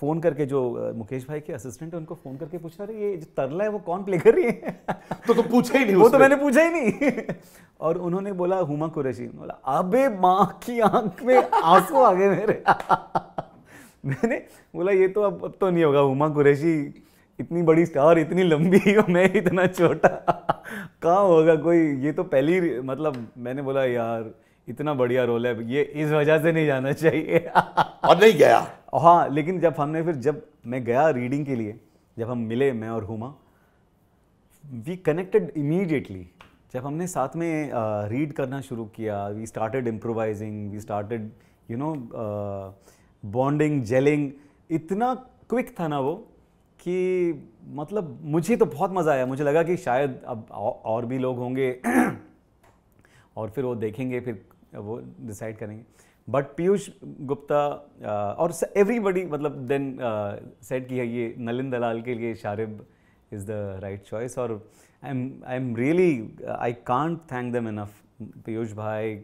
फ़ोन करके जो मुकेश भाई के असिस्टेंट है उनको फ़ोन करके पूछा रही ये जो तरला है वो कौन प्ले कर रही है तो तो पूछा ही नहीं वो तो मैंने पूछा ही नहीं और उन्होंने बोला हुमा कुरैशी बोला अबे माँ की आंख में आंसू आ गए मेरे मैंने बोला ये तो अब अब तो नहीं होगा हुमा कुरैशी इतनी बड़ी स्टार इतनी लंबी और मैं इतना छोटा कहाँ होगा कोई ये तो पहली मतलब मैंने बोला यार इतना बढ़िया रोल है ये इस वजह से नहीं जाना चाहिए और नहीं गया हाँ लेकिन जब हमने फिर जब मैं गया रीडिंग के लिए जब हम मिले मैं और हुमा वी कनेक्टेड इमीडिएटली जब हमने साथ में रीड uh, करना शुरू किया we started improvising we started you know bonding gelling इतना क्विक था ना वो कि मतलब मुझे तो बहुत मज़ा आया मुझे लगा कि शायद अब और भी लोग होंगे और फिर वो देखेंगे फिर वो डिसाइड करेंगे बट पीयूष गुप्ता और एवरीबडी मतलब देन सेट किया ये नलिन दलाल के लिए Sharib is the right choice और I am I am really I can't thank them enough Piyush bhai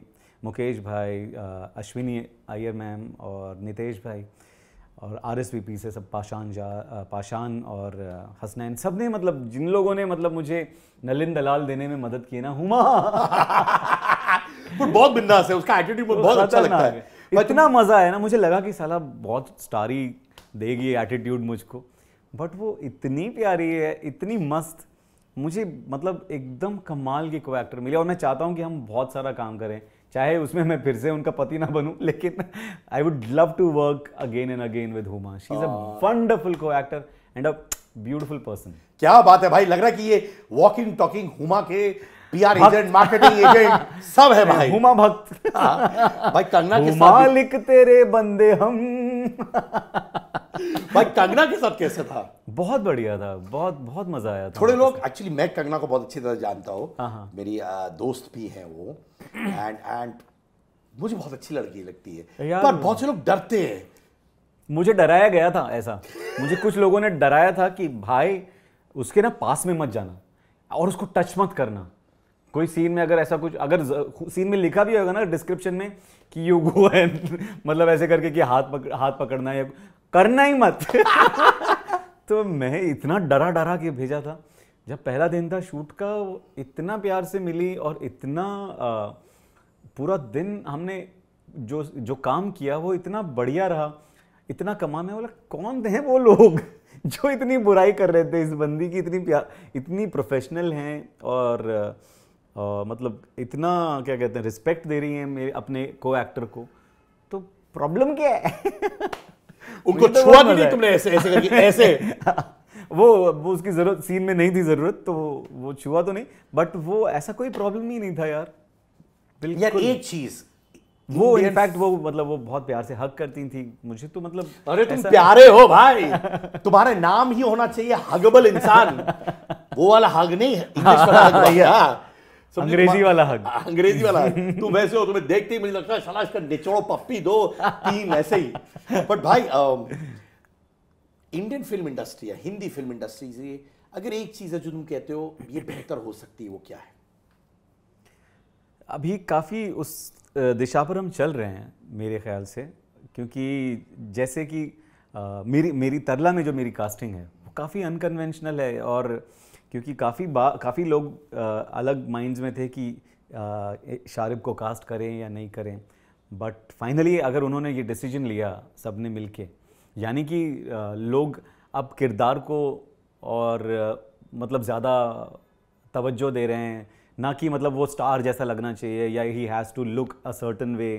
Mukesh भाई अश्विनी आयर मैम और नितेश भाई और आर एस वी पी से सब पाशान जा पाशान और हसनैन सब ने मतलब जिन लोगों ने मतलब मुझे नलिन दलाल देने में मदद की ना हुमा बट बहुत बिंदास है उसका एटीट्यूड बहुत अच्छा लगता है इतना मजा है ना मुझे लगा कि साला बहुत स्टारी देगी एटीट्यूड मुझको बट वो इतनी प्यारी है इतनी मस्त मुझे मतलब एकदम कमाल की को एक्टर मिली और मैं चाहता हूँ कि हम बहुत सारा काम करें चाहे उसमें मैं फिर से उनका पति ना बनूं लेकिन I would love to work again and again with Huma she is a wonderful co actor and a beautiful person क्या बात है भाई लग रहा है कि ये वॉकिंग टॉकिंग हुमा के पीआर एजेंट मार्केटिंग एजेंट सब है भाई हुमा भक्त हाँ, भाई कंगना के साथ मालिक तेरे बंदे हम भाई कंगना के साथ कैसे था बहुत बढ़िया था बहुत बहुत मजा आया था थोड़े लोग एक्चुअली मैं कंगना को बहुत अच्छी तरह जानता हूँ हाँ, हाँ। मेरी दोस्त भी है वो एंड एंड मुझे बहुत अच्छी लड़की लगती है पर बहुत से लोग डरते हैं मुझे डराया गया था ऐसा मुझे कुछ लोगों ने डराया था कि भाई उसके ना पास में मत जाना और उसको टच मत करना कोई सीन में अगर ऐसा कुछ अगर सीन में लिखा भी होगा ना डिस्क्रिप्शन में कि यू गो एंड मतलब ऐसे करके कि हाथ पकड़ हाथ पकड़ना या करना ही मत तो मैं इतना डरा डरा के भेजा था जब पहला दिन था शूट का इतना प्यार से मिली और इतना आ, पूरा दिन हमने जो जो काम किया वो इतना बढ़िया रहा इतना कमा में बोला कौन थे वो लोग जो इतनी बुराई कर रहे थे इस बंदी की इतनी प्यार इतनी प्रोफेशनल हैं और आ, मतलब इतना क्या कहते हैं रिस्पेक्ट दे रही हैं मेरे अपने को एक्टर को तो प्रॉब्लम क्या है उनको तो छुआ नहीं तुमने ऐसे ऐसे करके ऐसे वो वो उसकी जरूरत सीन में नहीं थी जरूरत तो वो छुआ तो नहीं बट वो ऐसा कोई प्रॉब्लम ही नहीं था यार यार एक चीज वो इनफैक्ट वो मतलब वो बहुत प्यार से हक करती थी मुझे तो मतलब अरे तुम प्यारे हो भाई तुम्हारे नाम ही होना चाहिए हगबल इंसान वो वाला हग नहीं है इंग्लिश वाला हग भैया हाँ। अंग्रेजी वाला हक अंग्रेजी वाला हक तुम वैसे हो तुम्हें देखते ही मुझे लगता है सलाश का निचोड़ो पप्पी दो तीन ऐसे ही बट भाई इंडियन फिल्म इंडस्ट्री या हिंदी फिल्म इंडस्ट्री से अगर एक चीज़ है जो तुम कहते हो ये बेहतर हो सकती है वो क्या है अभी काफ़ी उस दिशा पर हम चल रहे हैं मेरे ख्याल से क्योंकि जैसे कि मेरी मेरी तरला में जो मेरी कास्टिंग है वो काफ़ी अनकन्वेंशनल है और क्योंकि काफ़ी काफ़ी लोग आ, अलग माइंड्स में थे कि शारिब को कास्ट करें या नहीं करें बट फाइनली अगर उन्होंने ये डिसीजन लिया सब ने मिल के यानी कि लोग अब किरदार को और मतलब ज़्यादा तवज्जो दे रहे हैं ना कि मतलब वो स्टार जैसा लगना चाहिए या he has to look a certain way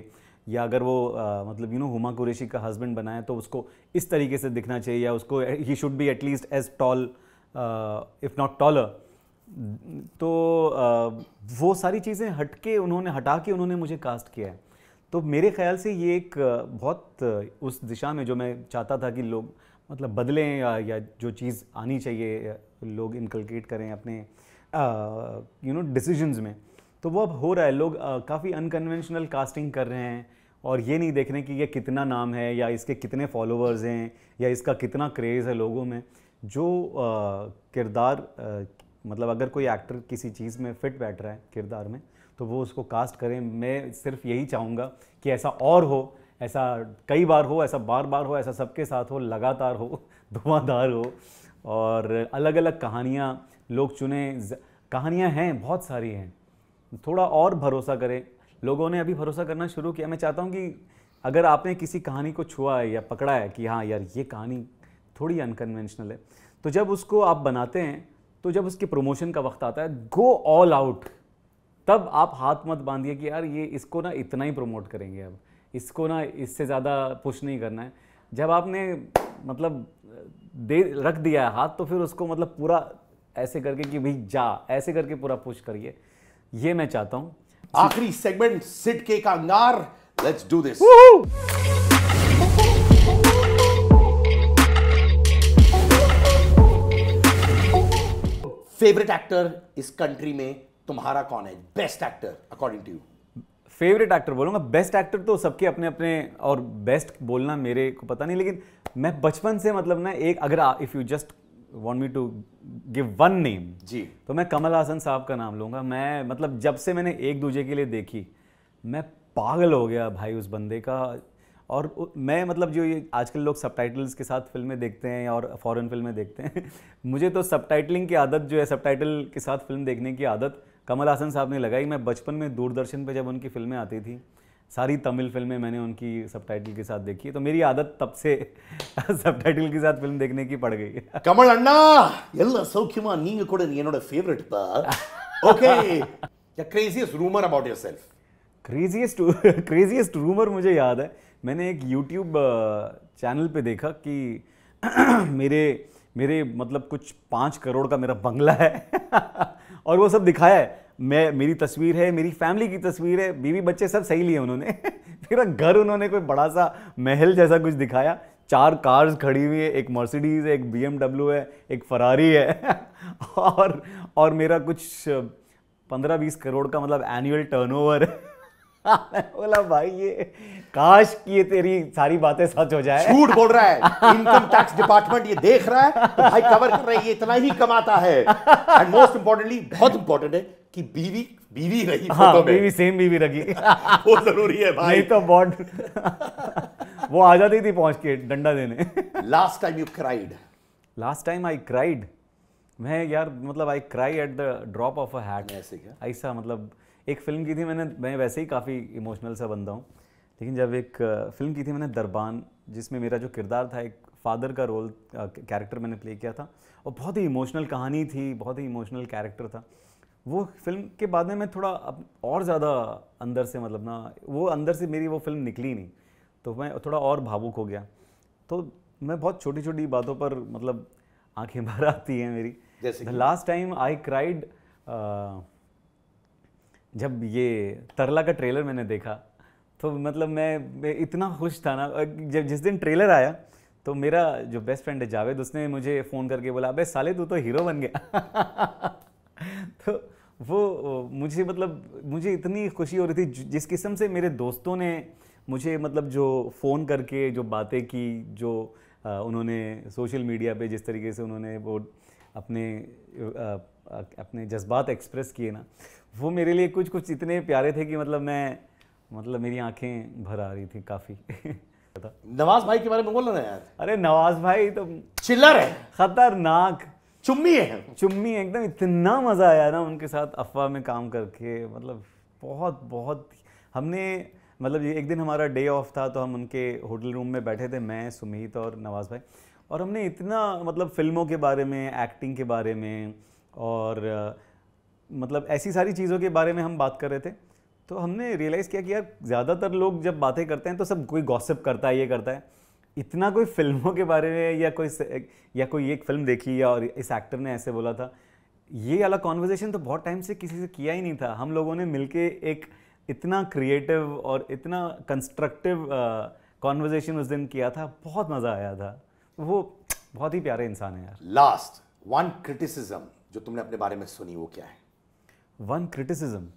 या अगर वो आ, मतलब यू नो हुमा कुरेशी का हस्बैंड बनाए तो उसको इस तरीके से दिखना चाहिए या उसको he should be at least as tall if not taller तो आ, uh, वो सारी चीज़ें हट के उन्होंने हटा के उन्होंने मुझे कास्ट किया है तो मेरे ख्याल से ये एक uh, बहुत uh, उस दिशा में जो मैं चाहता था कि लोग मतलब बदलें या, या जो चीज़ आनी चाहिए लोग इनकलकेट करें अपने यू नो डिसीजंस में तो वो अब हो रहा है लोग काफ़ी अनकन्वेंशनल कास्टिंग कर रहे हैं और ये नहीं देख रहे कि ये कितना नाम है या इसके कितने फॉलोअर्स हैं या इसका कितना क्रेज़ है लोगों में जो किरदार मतलब अगर कोई एक्टर किसी चीज़ में फिट बैठ रहा है किरदार में तो वो उसको कास्ट करें मैं सिर्फ यही चाहूँगा कि ऐसा और हो ऐसा कई बार हो ऐसा बार बार हो ऐसा सबके साथ हो लगातार हो धुआंधार हो और अलग अलग कहानियाँ लोग चुने कहानियाँ हैं बहुत सारी हैं थोड़ा और भरोसा करें लोगों ने अभी भरोसा करना शुरू किया मैं चाहता हूँ कि अगर आपने किसी कहानी को छुआ है या पकड़ा है कि हाँ यार ये कहानी थोड़ी अनकन्वेंशनल है तो जब उसको आप बनाते हैं तो जब उसके प्रमोशन का वक्त आता है गो ऑल आउट तब आप हाथ मत बांधिए कि यार ये इसको ना इतना ही प्रमोट करेंगे अब इसको ना इससे ज़्यादा पुश नहीं करना है जब आपने मतलब दे रख दिया है हाथ तो फिर उसको मतलब पूरा ऐसे करके कि भाई जा ऐसे करके पूरा पुश करिए ये मैं चाहता हूँ आखिरी सेगमेंट सिट के का अंगार let's do this favourite actor इस कंट्री में तुम्हारा कौन है best actor according to you favourite actor बोलूंगा बेस्ट एक्टर तो सबके अपने अपने और बेस्ट बोलना मेरे को पता नहीं लेकिन मैं बचपन से मतलब ना एक अगर if you just want me to give one name जी तो मैं कमल हासन साहब का नाम लूंगा मैं मतलब जब से मैंने एक दूजे के लिए देखी मैं पागल हो गया भाई उस बंदे का और मैं मतलब जो ये आजकल लोग सब के साथ फिल्में देखते हैं और फॉरेन फिल्में देखते हैं मुझे तो सब की आदत जो है सब के साथ फिल्म देखने की आदत कमल हासन साहब ने लगाई मैं बचपन में दूरदर्शन पर जब उनकी फिल्में आती थी सारी तमिल फिल्में मैंने उनकी सब के साथ देखी तो मेरी आदत तब से सब के साथ फिल्म देखने की पड़ गई कमल अण्णा ಎಲ್ಲ ಸೌಖ್ಯಮಾ ನೀನು ಕೂಡ ಏನೋಡ ಫೇವರಿಟ್ ಬಾ ಓಕೆ अबाउट योरसेल्फ रूमर मुझे याद है मैंने एक यूट्यूब चैनल पे देखा कि मेरे मेरे मतलब कुछ पाँच करोड़ का मेरा बंगला है और वो सब दिखाया है मैं मेरी तस्वीर है मेरी फैमिली की तस्वीर है बीवी बच्चे सब सही लिए उन्होंने मेरा घर उन्होंने कोई बड़ा सा महल जैसा कुछ दिखाया चार कार्स खड़ी हुई है एक मर्सिडीज़ है एक बी है एक फरारी है और और मेरा कुछ पंद्रह बीस करोड़ का मतलब एनुअल टर्नओवर बोला भाई ये काश कि ये तेरी सारी बातें सच हो जाए झूठ बोल रहा है इनकम टैक्स डिपार्टमेंट ये देख रहा है तो भाई कवर कर रही है इतना ही कमाता है एंड मोस्ट इंपोर्टेंटली बहुत इंपॉर्टेंट है कि बीवी बीवी रही हाँ, फोटो बीवी में। सेम बीवी रही वो जरूरी है भाई नहीं तो बॉन्ड वो आ जाती थी पहुंच के डंडा देने last time you cried last time I cried मैं यार मतलब I cry at the drop of a hat ऐसे क्या ऐसा मतलब एक फिल्म की थी मैंने मैं वैसे ही काफ़ी इमोशनल सा बंदा हूँ लेकिन जब एक फिल्म की थी मैंने दरबान जिसमें मेरा जो किरदार था एक फादर का रोल कैरेक्टर मैंने प्ले किया था और बहुत ही इमोशनल कहानी थी बहुत ही इमोशनल कैरेक्टर था वो फिल्म के बाद में मैं थोड़ा अब और ज़्यादा अंदर से मतलब ना वो अंदर से मेरी वो फिल्म निकली नहीं तो मैं थोड़ा और भावुक हो गया तो मैं बहुत छोटी छोटी बातों पर मतलब आंखें भर आती हैं मेरी the last time I cried जब ये तरला का ट्रेलर मैंने देखा तो मतलब मैं इतना खुश था ना जब जिस दिन ट्रेलर आया तो मेरा जो बेस्ट फ्रेंड है जावेद उसने मुझे फ़ोन करके बोला अबे साले तू तो हीरो बन गया तो वो मुझे मतलब मुझे इतनी खुशी हो रही थी जिस किस्म से मेरे दोस्तों ने मुझे मतलब जो फ़ोन करके जो बातें की जो उन्होंने सोशल मीडिया पे जिस तरीके से उन्होंने वो अपने अपने जज्बात एक्सप्रेस किए ना वो मेरे लिए कुछ कुछ इतने प्यारे थे कि मतलब मैं मतलब मेरी आंखें भर आ रही थी काफ़ी नवाज भाई के बारे में बोल रहे यार अरे नवाज भाई तो चिल्लर है खतरनाक चुम्मी है चुम्मी है एकदम इतना मज़ा आया ना उनके साथ अफवाह में काम करके मतलब बहुत बहुत हमने मतलब एक दिन हमारा डे ऑफ था तो हम उनके होटल रूम में बैठे थे मैं सुमित और नवाज़ भाई और हमने इतना मतलब फिल्मों के बारे में एक्टिंग के बारे में और मतलब ऐसी सारी चीज़ों के बारे में हम बात कर रहे थे तो हमने रियलाइज़ किया कि यार ज़्यादातर लोग जब बातें करते हैं तो सब कोई गॉसिप करता है ये करता है इतना कोई फिल्मों के बारे में या कोई या कोई एक फिल्म देखी या और इस एक्टर ने ऐसे बोला था ये वाला कॉन्वर्जेसन तो बहुत टाइम से किसी से किया ही नहीं था हम लोगों ने मिलके एक इतना क्रिएटिव और इतना कंस्ट्रक्टिव कॉन्वर्जेसन उस दिन किया था बहुत मज़ा आया था वो बहुत ही प्यारे इंसान है यार लास्ट वन क्रिटिसिज्म जो तुमने अपने बारे में सुनी वो क्या है वन क्रिटिसिज्म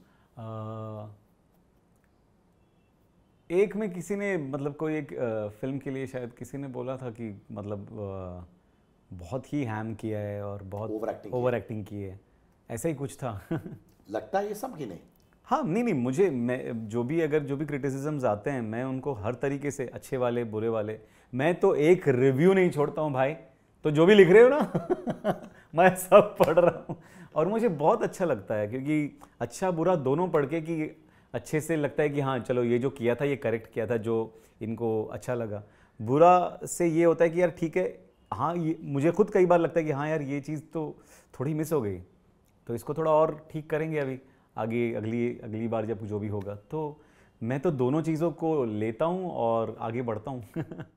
एक में किसी ने मतलब कोई एक फिल्म के लिए शायद किसी ने बोला था कि मतलब बहुत ही हैम किया है और बहुत ओवर एक्टिंग ओवर एक्टिंग की है ऐसा ही कुछ था लगता है ये सब कि नहीं हाँ नहीं नहीं मुझे मैं जो भी अगर जो भी क्रिटिसिजम्स आते हैं मैं उनको हर तरीके से अच्छे वाले बुरे वाले मैं तो एक रिव्यू नहीं छोड़ता हूँ भाई तो जो भी लिख रहे हो ना मैं सब पढ़ रहा हूँ और मुझे बहुत अच्छा लगता है क्योंकि अच्छा बुरा दोनों पढ़ के कि अच्छे से लगता है कि हाँ चलो ये जो किया था ये करेक्ट किया था जो इनको अच्छा लगा बुरा से ये होता है कि यार ठीक है हाँ ये मुझे खुद कई बार लगता है कि हाँ यार ये चीज़ तो थोड़ी मिस हो गई तो इसको थोड़ा और ठीक करेंगे अभी आगे अगली अगली बार जब जो भी होगा तो मैं तो दोनों चीज़ों को लेता हूँ और आगे बढ़ता हूँ